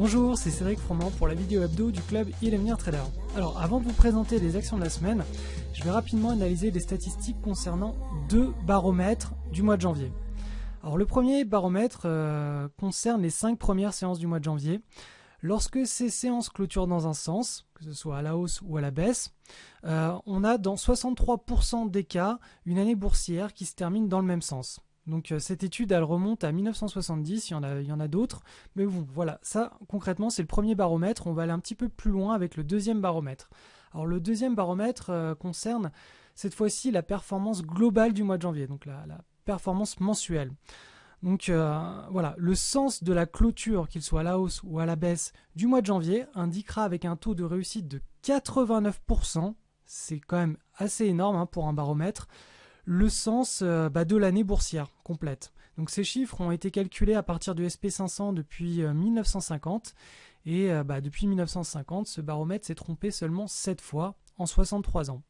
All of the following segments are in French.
Bonjour, c'est Cédric Froment pour la vidéo hebdo du club Il est trader. Alors avant de vous présenter les actions de la semaine, je vais rapidement analyser les statistiques concernant deux baromètres du mois de janvier. Alors le premier baromètre euh, concerne les cinq premières séances du mois de janvier. Lorsque ces séances clôturent dans un sens, que ce soit à la hausse ou à la baisse, euh, on a dans 63% des cas une année boursière qui se termine dans le même sens. Donc euh, cette étude, elle remonte à 1970, il y en a, a d'autres. Mais bon, voilà, ça concrètement, c'est le premier baromètre. On va aller un petit peu plus loin avec le deuxième baromètre. Alors le deuxième baromètre euh, concerne cette fois-ci la performance globale du mois de janvier, donc la, performance mensuelle. Donc euh, voilà, le sens de la clôture, qu'il soit à la hausse ou à la baisse du mois de janvier, indiquera avec un taux de réussite de 89%, c'est quand même assez énorme hein, pour un baromètre, le sens euh, bah, de l'année boursière complète. Donc ces chiffres ont été calculés à partir du SP500 depuis 1950 euh, et euh, bah, depuis 1950 ce baromètre s'est trompé seulement 7 fois en 63 ans.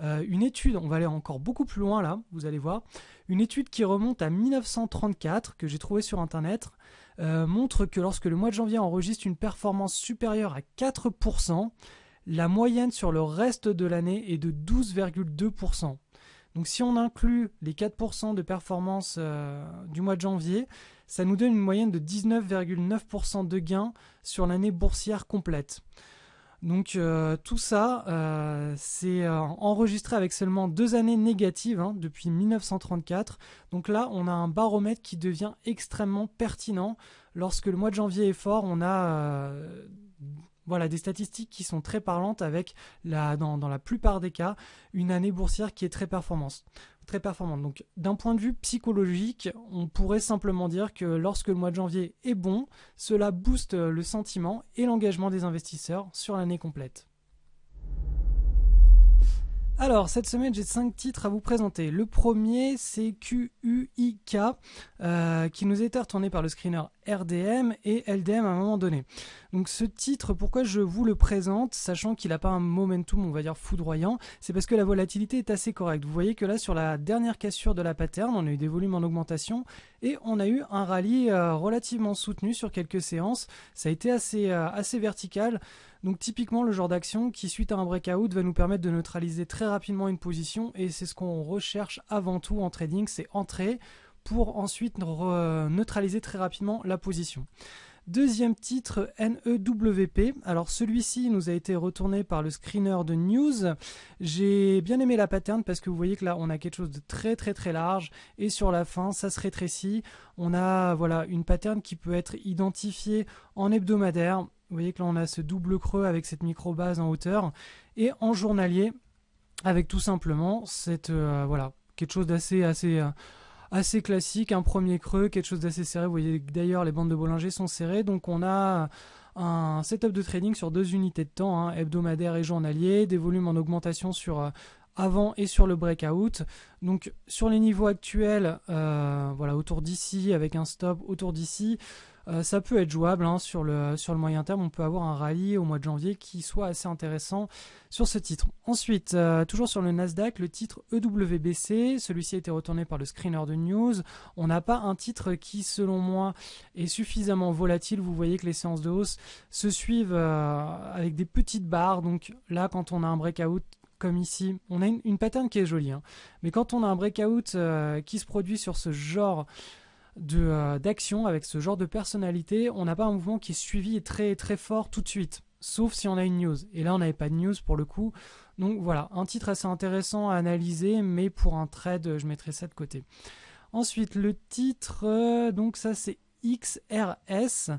une étude, on va aller encore beaucoup plus loin là, vous allez voir, une étude qui remonte à 1934 que j'ai trouvée sur internet montre que lorsque le mois de janvier enregistre une performance supérieure à 4%, la moyenne sur le reste de l'année est de 12,2%. Donc si on inclut les 4% de performance euh, du mois de janvier, ça nous donne une moyenne de 19,9% de gains sur l'année boursière complète. Donc euh, tout ça, euh, c'est enregistré avec seulement deux années négatives hein, depuis 1934. Donc là, on a un baromètre qui devient extrêmement pertinent. Lorsque le mois de janvier est fort, on a voilà des statistiques qui sont très parlantes avec, dans, dans la plupart des cas, une année boursière qui est très performante très performante. Donc d'un point de vue psychologique, on pourrait simplement dire que lorsque le mois de janvier est bon, cela booste le sentiment et l'engagement des investisseurs sur l'année complète. Alors, cette semaine, j'ai cinq titres à vous présenter. Le premier, c'est QUIK, euh, qui nous été retourné par le screener RDM et LDM à un moment donné. Donc, ce titre, pourquoi je vous le présente, sachant qu'il n'a pas un momentum, on va dire, foudroyant, c'est parce que la volatilité est assez correcte. Vous voyez que là, sur la dernière cassure de la pattern, on a eu des volumes en augmentation et on a eu un rallye euh, relativement soutenu sur quelques séances. Ça a été assez, euh, assez vertical. Donc typiquement le genre d'action qui suite à un breakout va nous permettre de neutraliser très rapidement une position et c'est ce qu'on recherche avant tout en trading, c'est entrer pour ensuite neutraliser très rapidement la position. Deuxième titre, NEWP. Alors celui-ci nous a été retourné par le screener de News. J'ai bien aimé la pattern parce que vous voyez que là on a quelque chose de très très très large et sur la fin ça se rétrécit. On a voilà une pattern qui peut être identifiée en hebdomadaire, vous voyez que là, on a ce double creux avec cette micro-base en hauteur. Et en journalier, avec tout simplement cette, euh, voilà, quelque chose d'assez assez, euh, assez classique, un premier creux, quelque chose d'assez serré. Vous voyez d'ailleurs, les bandes de Bollinger sont serrées. Donc, on a un setup de trading sur deux unités de temps, hein, hebdomadaire et journalier, des volumes en augmentation sur... Euh, avant et sur le breakout. Donc sur les niveaux actuels, voilà, autour d'ici, avec un stop autour d'ici, euh, ça peut être jouable hein, sur, le, sur le moyen terme. On peut avoir un rallye au mois de janvier qui soit assez intéressant sur ce titre. Ensuite, euh, toujours sur le Nasdaq, le titre EWBC, celui-ci a été retourné par le screener de news. On n'a pas un titre qui, selon moi, est suffisamment volatile. Vous voyez que les séances de hausse se suivent euh, avec des petites barres. Donc là, quand on a un breakout comme ici, on a une, une pattern qui est jolie. Hein. Mais quand on a un breakout qui se produit sur ce genre euh, d'action avec ce genre de personnalité, on n'a pas un mouvement qui est suivi et très très fort tout de suite, sauf si on a une news. Et là, on n'avait pas de news pour le coup. Donc voilà, un titre assez intéressant à analyser, mais pour un trade, je mettrai ça de côté. Ensuite, le titre, euh, donc ça c'est XRS.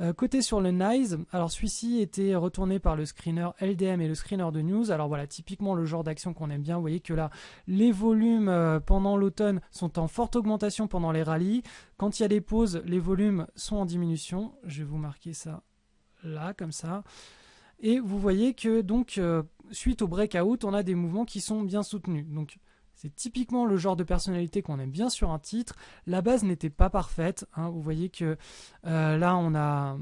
Euh, côté sur le Nice, alors celui-ci était retourné par le screener LDM et le screener de news. Alors voilà, typiquement le genre d'action qu'on aime bien. Vous voyez que là, les volumes euh, pendant l'automne sont en forte augmentation pendant les rallyes. Quand il y a des pauses, les volumes sont en diminution. Je vais vous marquer ça là, comme ça. Et vous voyez que donc, euh, suite au breakout, on a des mouvements qui sont bien soutenus. Donc, c'est typiquement le genre de personnalité qu'on aime bien sur un titre. La base n'était pas parfaite. Hein. Vous voyez que euh, là, on a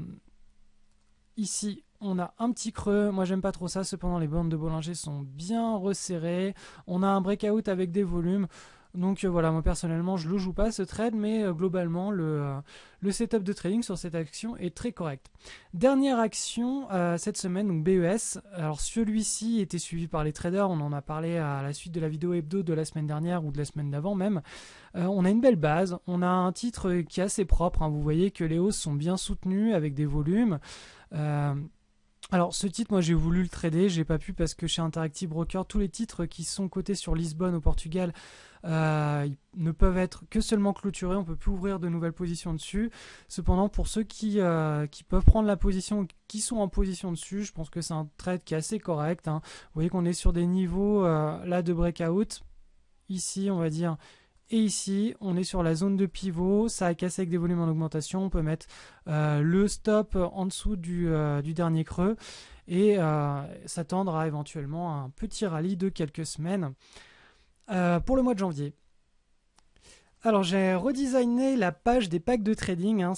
ici on a un petit creux, moi j'aime pas trop ça, cependant les bandes de Bollinger sont bien resserrées, on a un breakout avec des volumes, donc euh, voilà, moi personnellement, je le joue pas ce trade, mais euh, globalement, euh, le, setup de trading sur cette action est très correct. Dernière action cette semaine, donc BES. Alors celui-ci était suivi par les traders, on en a parlé à la suite de la vidéo hebdo de la semaine dernière ou de la semaine d'avant même. on a une belle base, on a un titre qui est assez propre, hein. vous voyez que les hausses sont bien soutenues avec des volumes. Alors ce titre, moi j'ai voulu le trader, j'ai pas pu parce que chez Interactive Broker, tous les titres qui sont cotés sur Lisbonne au Portugal euh, ne peuvent être que seulement clôturés, on peut plus ouvrir de nouvelles positions dessus. Cependant, pour ceux qui, euh, qui peuvent prendre la position, qui sont en position dessus, je pense que c'est un trade qui est assez correct. Hein. Vous voyez qu'on est sur des niveaux euh, là de breakout, ici on va dire et ici, on est sur la zone de pivot, ça a cassé avec des volumes en augmentation, on peut mettre euh, le stop en dessous du, euh, dernier creux et euh, s'attendre à éventuellement un petit rallye de quelques semaines pour le mois de janvier. Alors j'ai redesigné la page des packs de trading, hein.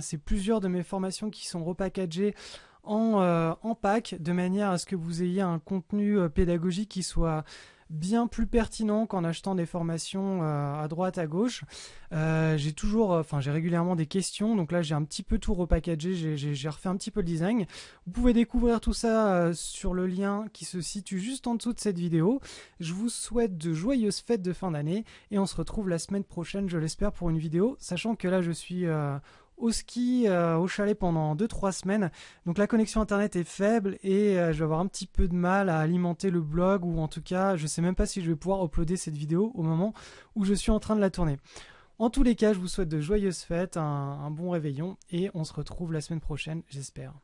c'est plusieurs de mes formations qui sont repackagées en, en pack de manière à ce que vous ayez un contenu pédagogique qui soit bien plus pertinent qu'en achetant des formations euh, à droite, à gauche. Euh, j'ai toujours, euh, enfin j'ai régulièrement des questions, donc là j'ai un petit peu tout repackagé, j'ai refait un petit peu le design. Vous pouvez découvrir tout ça sur le lien qui se situe juste en dessous de cette vidéo. Je vous souhaite de joyeuses fêtes de fin d'année et on se retrouve la semaine prochaine, je l'espère, pour une vidéo, sachant que là je suis au ski, euh, au chalet pendant 2-3 semaines. Donc la connexion internet est faible et euh, je vais avoir un petit peu de mal à alimenter le blog ou en tout cas je sais même pas si je vais pouvoir uploader cette vidéo au moment où je suis en train de la tourner. En tous les cas, je vous souhaite de joyeuses fêtes, un bon réveillon et on se retrouve la semaine prochaine, j'espère.